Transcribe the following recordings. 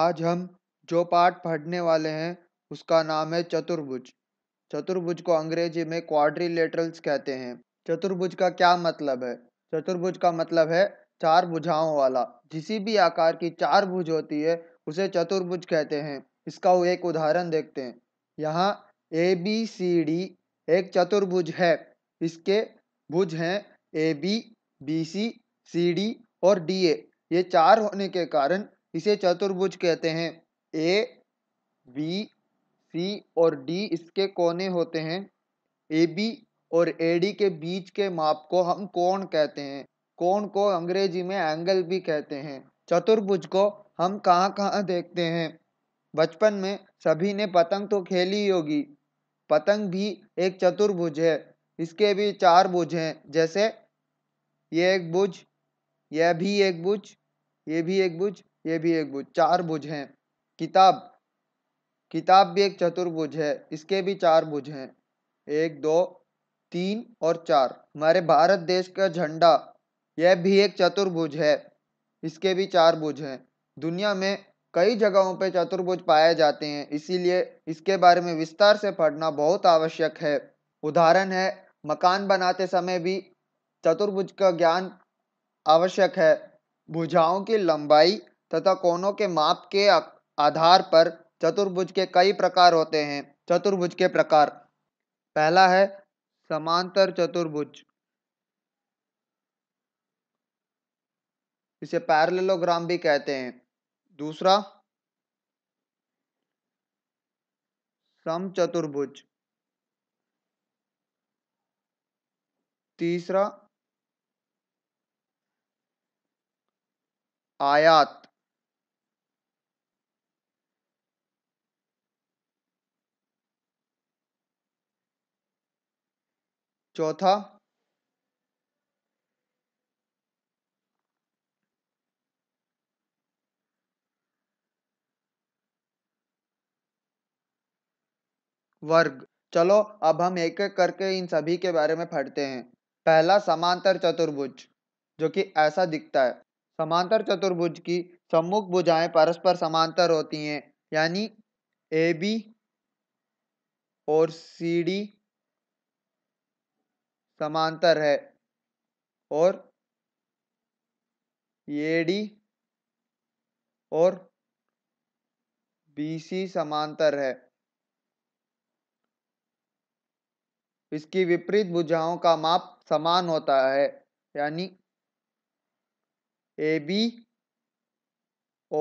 आज हम जो पाठ पढ़ने वाले हैं उसका नाम है चतुर्भुज चतुर्भुज को अंग्रेजी में क्वाड्री कहते हैं चतुर्भुज का क्या मतलब है चतुर्भुज का मतलब है चार भुजाओं वाला जिस भी आकार की चार भुज होती है उसे चतुर्भुज कहते हैं इसका वो एक उदाहरण देखते हैं यहाँ ए बी सी डी एक चतुर्भुज है इसके भुज हैं A B B C C D और डी ए ये चार होने के कारण इसे चतुर्भुज कहते हैं ए बी सी और डी इसके कोने होते हैं ए बी और ए डी के बीच के माप को हम कोण कहते हैं कोण को अंग्रेजी में एंगल भी कहते हैं चतुर्भुज को हम कहाँ कहाँ देखते हैं बचपन में सभी ने पतंग तो खेली होगी पतंग भी एक चतुर्भुज है इसके भी चार भुज हैं जैसे ये एक भुज यह भी एक भुज ये भी एक भुज ये भी एक भुज चार भुज हैं किताब किताब भी एक चतुर्भुज है इसके भी चार भुज हैं एक दो तीन और चार हमारे भारत देश का झंडा यह भी एक चतुर्भुज है इसके भी चार भुज हैं दुनिया में कई जगहों पर चतुर्भुज पाए जाते हैं इसीलिए इसके बारे में विस्तार से पढ़ना बहुत आवश्यक है उदाहरण है मकान बनाते समय भी चतुर्भुज का ज्ञान आवश्यक है भुजाओं की लंबाई तथा कोनों के माप के आधार पर चतुर्भुज के कई प्रकार होते हैं चतुर्भुज के प्रकार पहला है समांतर चतुर्भुज इसे पैरेललोग्राम भी कहते हैं दूसरा सम चतुर्भुज तीसरा आयात चौथा वर्ग चलो अब हम एक एक करके इन सभी के बारे में पढ़ते हैं पहला समांतर चतुर्भुज जो कि ऐसा दिखता है समांतर चतुर्भुज की सम्मुख भुजाएं परस्पर समांतर होती हैं यानी ए बी और सी डी समांतर है और ए डी और बी सी समांतर है इसकी विपरीत भुजाओं का माप समान होता है यानी ए बी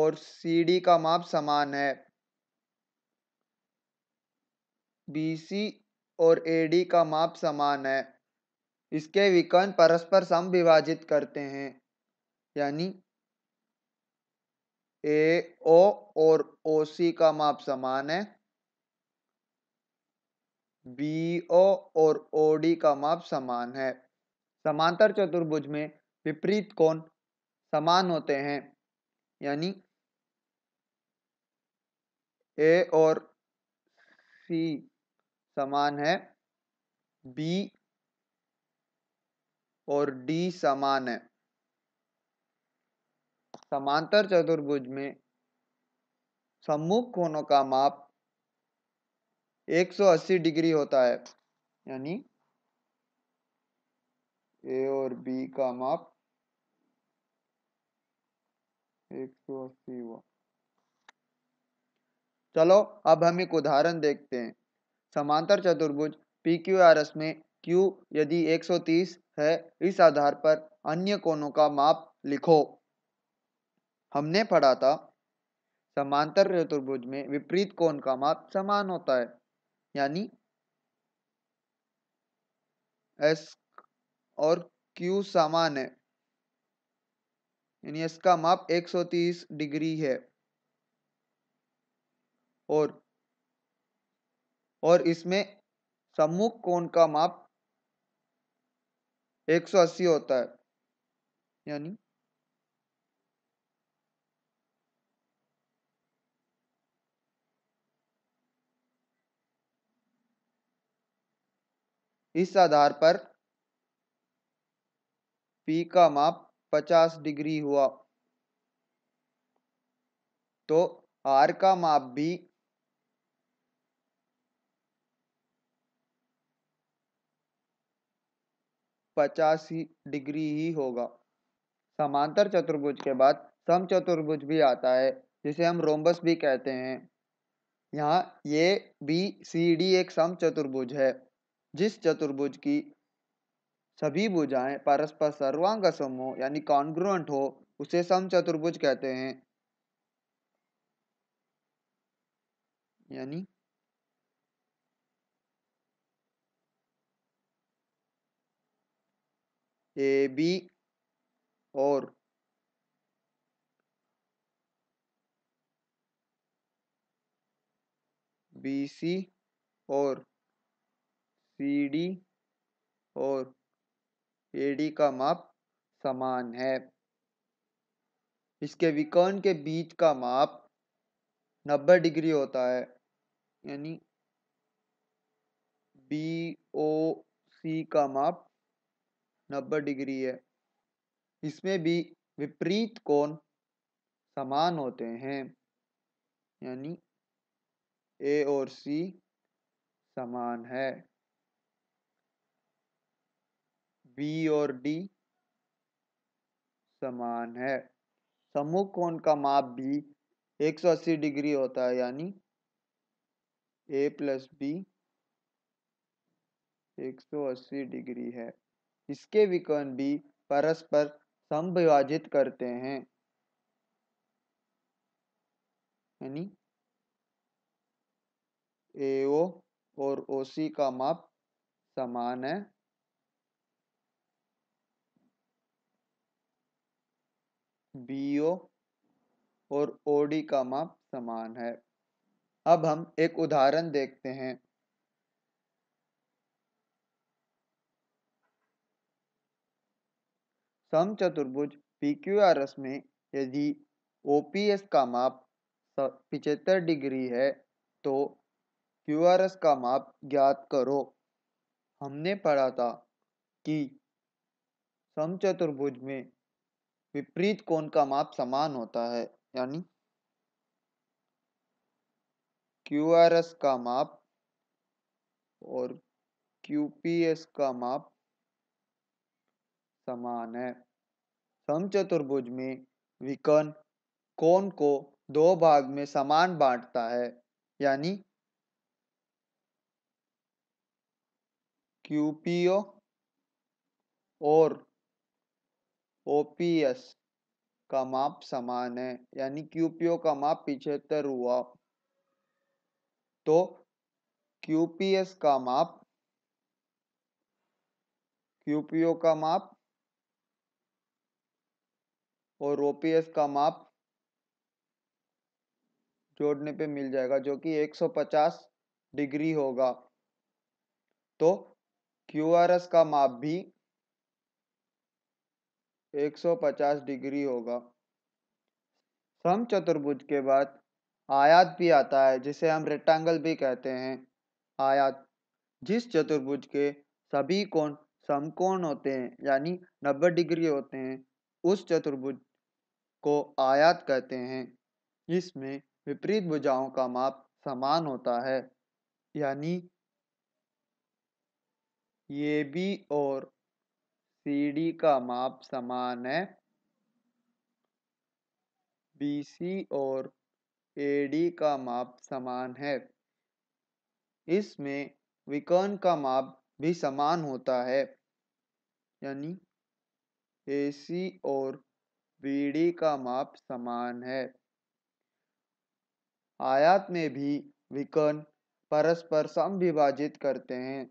और सी डी का माप समान है बी सी और ए डी का माप समान है इसके विकर्ण परस्पर सम विभाजित करते हैं यानी ए ओ और ओ सी का माप समान है बी ओ और ओ डी का माप समान है समांतर चतुर्भुज में विपरीत कोण समान होते हैं यानी ए और सी समान है बी और डी समान है समांतर चतुर्भुज में सम्मुख कोणों का माप 180 डिग्री होता है यानी ए और बी का माप 180 हुआ चलो अब हम एक उदाहरण देखते हैं समांतर चतुर्भुज पी क्यू आर एस में क्यू यदि 130 है इस आधार पर अन्य कोणों का माप लिखो हमने पढ़ा था समांतर चतुर्भुज में विपरीत कोण का माप समान होता है यानी एस और क्यू समान है यानी एस का माप 130 डिग्री है और और इसमें सम्मुख कोण का माप एक सौ अस्सी होता है यानी इस आधार पर पी का माप 50 डिग्री हुआ तो आर का माप भी पचास डिग्री ही होगा समांतर चतुर्भुज के बाद सम चतुर्भुज भी आता है जिसे हम रोम्बस भी कहते हैं यहाँ ये बी सी डी एक सम चतुर्भुज है जिस चतुर्भुज की सभी भुजाएं परस्पर सर्वांग सम हो यानी कॉन्ग्रुएंट हो उसे सम चतुर्भुज कहते हैं यानी ए बी और बी सी और सी डी और ए डी का माप समान है इसके विकर्ण के बीच का माप 90 डिग्री होता है यानी बी ओ सी का माप नब्बे डिग्री है इसमें भी विपरीत कोण समान होते हैं यानी ए और सी समान है बी और डी समान है समूह कोण का माप भी 180 डिग्री होता है यानी ए प्लस बी 180 डिग्री है इसके विकर्ण भी परस्पर संभाजित करते हैं यानी एओ और ओसी का माप समान है बीओ और ओडी का माप समान है अब हम एक उदाहरण देखते हैं समचतुर्भुज एस में यदि एस का माप पिचहत्तर डिग्री है तो एस का माप ज्ञात करो हमने पढ़ा था कि समचतुर्भुज में विपरीत कोण का माप समान होता है यानी क्यू आर एस का माप और क्यू पी एस का माप समान है समचतुर्भुज में विकर्ण कोण को दो भाग में समान बांटता है यानी क्यूपीओ और ओपीएस का माप समान है यानी क्यूपीओ का माप पिछहत्तर हुआ तो क्यूपीएस का माप क्यूपीओ का माप और ओपीएस का माप जोड़ने पे मिल जाएगा जो कि 150 डिग्री होगा तो क्यू का माप भी 150 डिग्री होगा सम चतुर्भुज के बाद आयात भी आता है जिसे हम रेक्टेंगल भी कहते हैं आयात जिस चतुर्भुज के सभी कोण समकोण होते हैं यानी 90 डिग्री होते हैं उस चतुर्भुज को आयात कहते हैं इसमें विपरीत भुजाओं का माप समान होता है यानी ये बी और सी डी का माप समान है बी सी और ए डी का माप समान है इसमें विकर्ण का माप भी समान होता है यानी ए सी और वीडी का माप समान है आयात में भी विकर्ण परस्पर समविभाजित करते हैं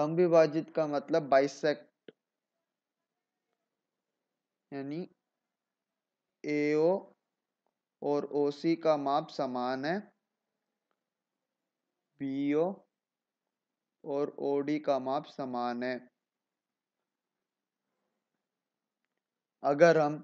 समविभाजित का मतलब बाइसेक्ट यानी एओ और ओसी का माप समान है बीओ और ओडी का माप समान है अगर हम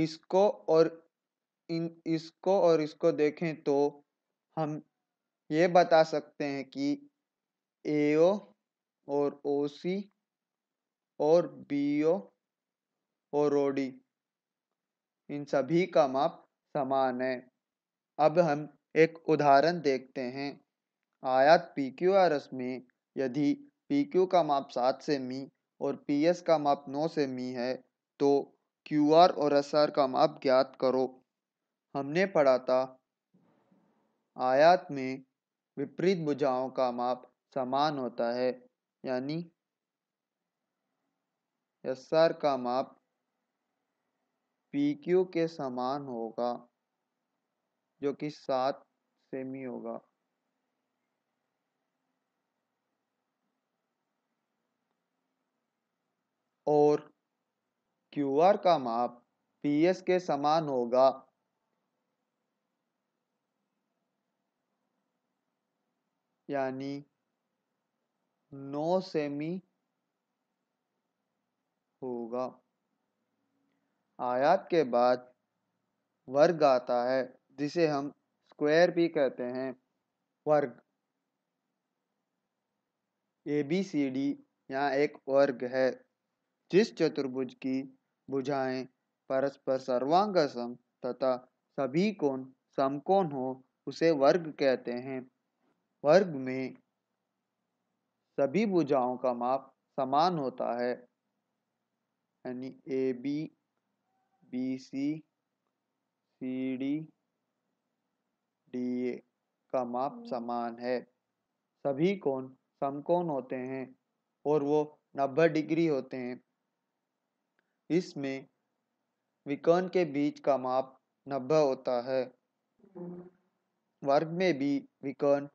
इसको और इन इसको और इसको देखें तो हम ये बता सकते हैं कि एओ और ओसी और बीओ और ओडी इन सभी का माप समान है अब हम एक उदाहरण देखते हैं आयात पी क्यू आर एस में यदि पी क्यू का माप सात सेमी और पी एस का माप नौ सेमी है तो क्यू आर और एस आर का माप ज्ञात करो हमने पढ़ा था आयात में विपरीत भुजाओं का माप समान होता है यानी एस आर का माप पी क्यू के समान होगा जो कि सात सेमी होगा और क्यू आर का माप पी एस के समान होगा यानी 9 सेमी होगा आयात के बाद वर्ग आता है जिसे हम स्क्वायर भी कहते हैं वर्ग ए बी सी डी यहाँ एक वर्ग है जिस चतुर्भुज की बुझाएं परस्पर सर्वांग सम तथा सभी कोण समकोण हो उसे वर्ग कहते हैं वर्ग में सभी भुजाओं का माप समान होता है यानी A B B C C D D A का माप समान है सभी कोण समकोण होते हैं और वो नब्बे डिग्री होते हैं इसमें विकर्ण के बीच का माप नब्बे होता है वर्ग में भी विकर्ण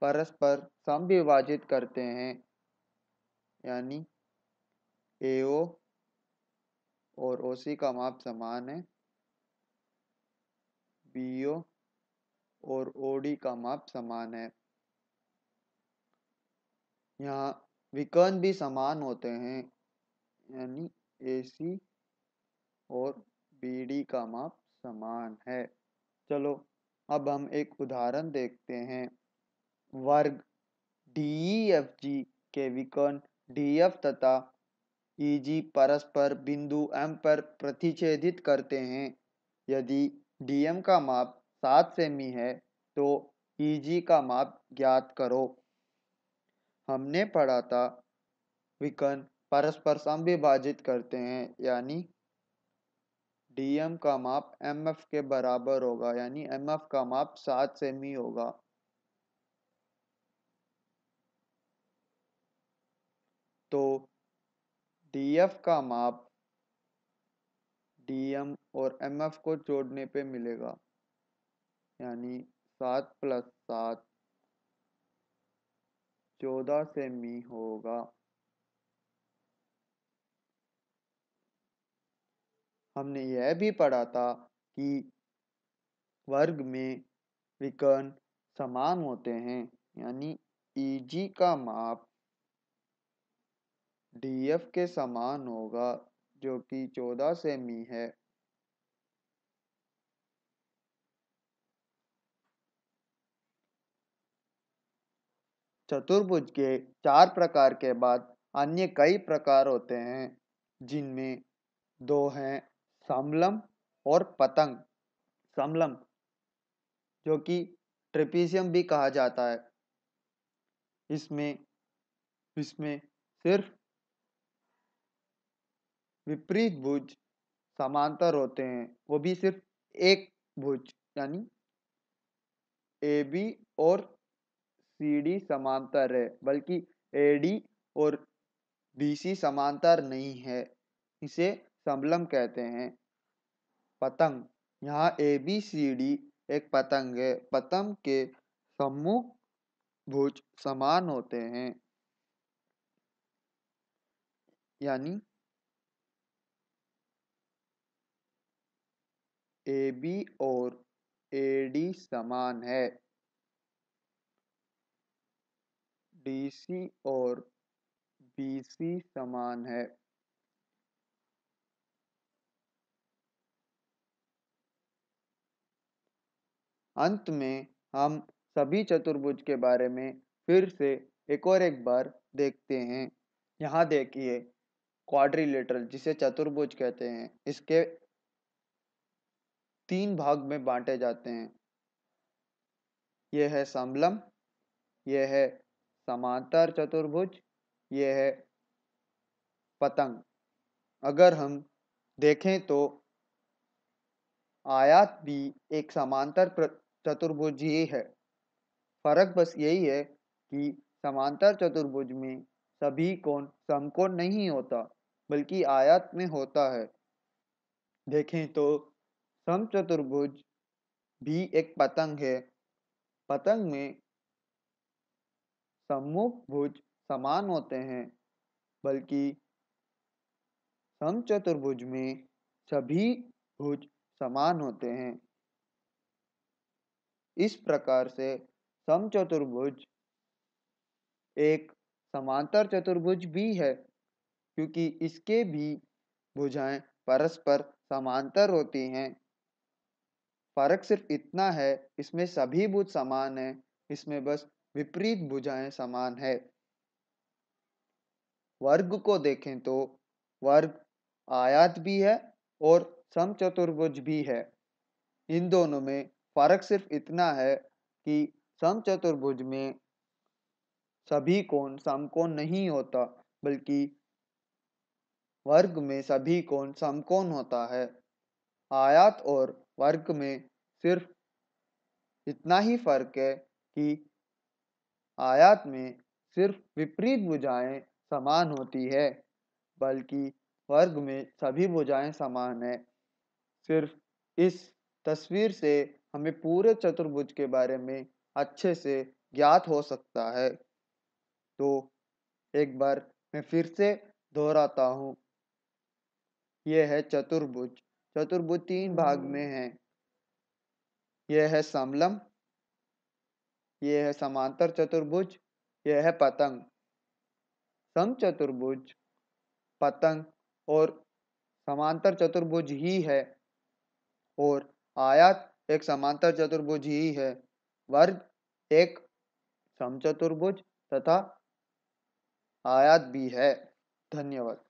परस्पर समविभाजित करते हैं यानी एओ और ओसी का माप समान है बीओ और ओडी का माप समान है यहाँ विकर्ण भी समान होते हैं यानी ए सी और बी डी का माप समान है चलो अब हम एक उदाहरण देखते हैं वर्ग डी एफ जी के विकर्ण डी एफ तथा ई e जी परस्पर बिंदु एम पर प्रतिच्छेदित करते हैं यदि डी एम का माप सात सेमी है तो ई e जी का माप ज्ञात करो हमने पढ़ा था विकर्ण परस्पर सम विभाजित करते हैं यानी डीएम का माप एमएफ के बराबर होगा यानी एमएफ का माप सात सेमी होगा तो डीएफ का माप डीएम और एमएफ को जोड़ने पे मिलेगा यानी सात प्लस सात चौदह सेमी होगा हमने यह भी पढ़ा था कि वर्ग में विकर्ण समान होते हैं यानी ईजी का माप डीएफ के समान होगा जो कि चौदह सेमी है चतुर्भुज के चार प्रकार के बाद अन्य कई प्रकार होते हैं जिनमें दो हैं समलम और पतंग समलम जो कि ट्रेपीजियम भी कहा जाता है इसमें इसमें सिर्फ विपरीत भुज समांतर होते हैं वो भी सिर्फ एक भुज यानी ए बी और सी डी समांतर है बल्कि ए डी और बी सी समांतर नहीं है इसे समलम कहते हैं पतंग यहाँ ए बी सी डी एक पतंग है पतंग के समूह भुज समान होते हैं यानी ए बी और ए डी समान है डी सी और बी सी समान है अंत में हम सभी चतुर्भुज के बारे में फिर से एक और एक बार देखते हैं यहाँ देखिए क्वाड्रिलेटरल जिसे चतुर्भुज कहते हैं इसके तीन भाग में बांटे जाते हैं यह है समलम यह है समांतर चतुर्भुज यह है पतंग अगर हम देखें तो आयात भी एक समांतर चतुर्भुज ही है फर्क बस यही है कि समांतर चतुर्भुज में सभी कोण समकोण नहीं होता बल्कि आयत में होता है देखें तो सम चतुर्भुज भी एक पतंग है पतंग में सम्मुख भुज समान होते हैं बल्कि सम चतुर्भुज में सभी भुज समान होते हैं इस प्रकार से समचतुर्भुज एक समांतर चतुर्भुज भी है क्योंकि इसके भी भुजाएं परस्पर समांतर होती हैं फर्क सिर्फ इतना है इसमें सभी भुज समान है इसमें बस विपरीत भुजाएं समान है वर्ग को देखें तो वर्ग आयात भी है और समचतुर्भुज भी है इन दोनों में फर्क सिर्फ इतना है कि समचतुर्भुज में सभी कोण समकोण नहीं होता बल्कि वर्ग में सभी कोण समकोण होता है आयात और वर्ग में सिर्फ इतना ही फर्क है कि आयात में सिर्फ विपरीत भुजाएं समान होती है बल्कि वर्ग में सभी भुजाएं समान है सिर्फ इस तस्वीर से हमें पूरे चतुर्भुज के बारे में अच्छे से ज्ञात हो सकता है तो एक बार मैं फिर से दोहराता हूँ यह है चतुर्भुज चतुर्भुज तीन भाग में है यह है समलम यह है समांतर चतुर्भुज यह है पतंग सम चतुर्भुज पतंग और समांतर चतुर्भुज ही है और आयत एक समांतर चतुर्भुज ही है वर्ग एक समचतुर्भुज तथा आयात भी है धन्यवाद